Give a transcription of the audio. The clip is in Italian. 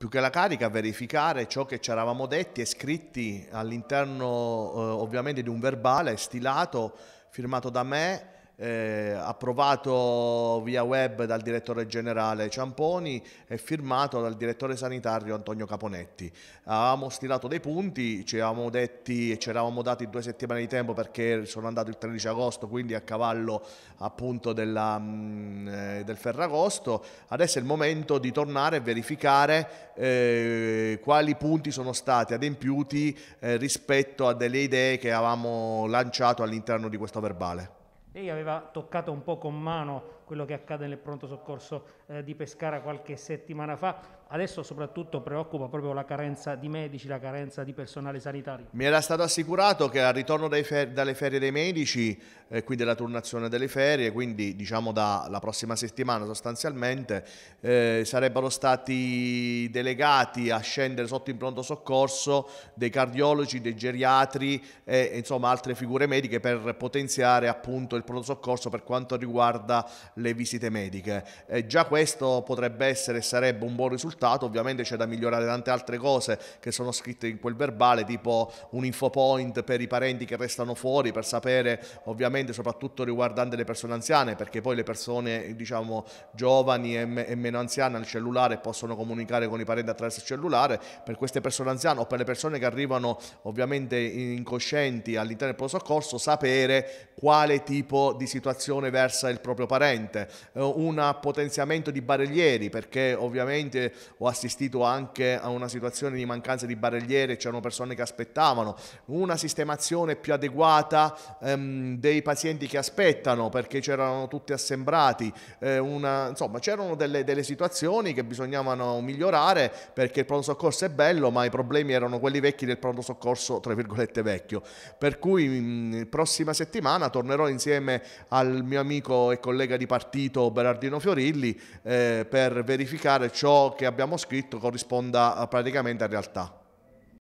più che la carica verificare ciò che ci eravamo detti e scritti all'interno eh, ovviamente di un verbale stilato, firmato da me eh, approvato via web dal direttore generale Ciamponi e firmato dal direttore sanitario Antonio Caponetti. Avevamo stilato dei punti, ci eravamo detti e ci eravamo dati due settimane di tempo perché sono andato il 13 agosto, quindi a cavallo appunto della, mh, mm, eh, del Ferragosto. Adesso è il momento di tornare e verificare eh, quali punti sono stati adempiuti eh, rispetto a delle idee che avevamo lanciato all'interno di questo verbale. Lei aveva toccato un po' con mano quello che accade nel pronto soccorso eh, di Pescara qualche settimana fa. Adesso soprattutto preoccupa proprio la carenza di medici, la carenza di personale sanitario. Mi era stato assicurato che al ritorno fer dalle ferie dei medici, eh, qui della turnazione delle ferie, quindi diciamo dalla prossima settimana sostanzialmente, eh, sarebbero stati delegati a scendere sotto in pronto soccorso dei cardiologi, dei geriatri e insomma altre figure mediche per potenziare appunto del pronto soccorso per quanto riguarda le visite mediche. Eh, già questo potrebbe essere e sarebbe un buon risultato, ovviamente c'è da migliorare tante altre cose che sono scritte in quel verbale, tipo un info point per i parenti che restano fuori per sapere ovviamente soprattutto riguardante le persone anziane, perché poi le persone diciamo giovani e, me e meno anziane al cellulare possono comunicare con i parenti attraverso il cellulare, per queste persone anziane o per le persone che arrivano ovviamente incoscienti all'interno del pronto soccorso sapere quale tipo tipo di situazione versa il proprio parente, eh, un potenziamento di barellieri, perché ovviamente ho assistito anche a una situazione di mancanza di barellieri, c'erano persone che aspettavano, una sistemazione più adeguata ehm, dei pazienti che aspettano, perché c'erano tutti assembrati, eh, una, insomma c'erano delle, delle situazioni che bisognavano migliorare perché il pronto soccorso è bello, ma i problemi erano quelli vecchi del pronto soccorso, tra virgolette vecchio. Per cui mh, mm, prossima settimana tornerò insieme insieme al mio amico e collega di partito Berardino Fiorilli eh, per verificare ciò che abbiamo scritto corrisponda eh, praticamente a realtà.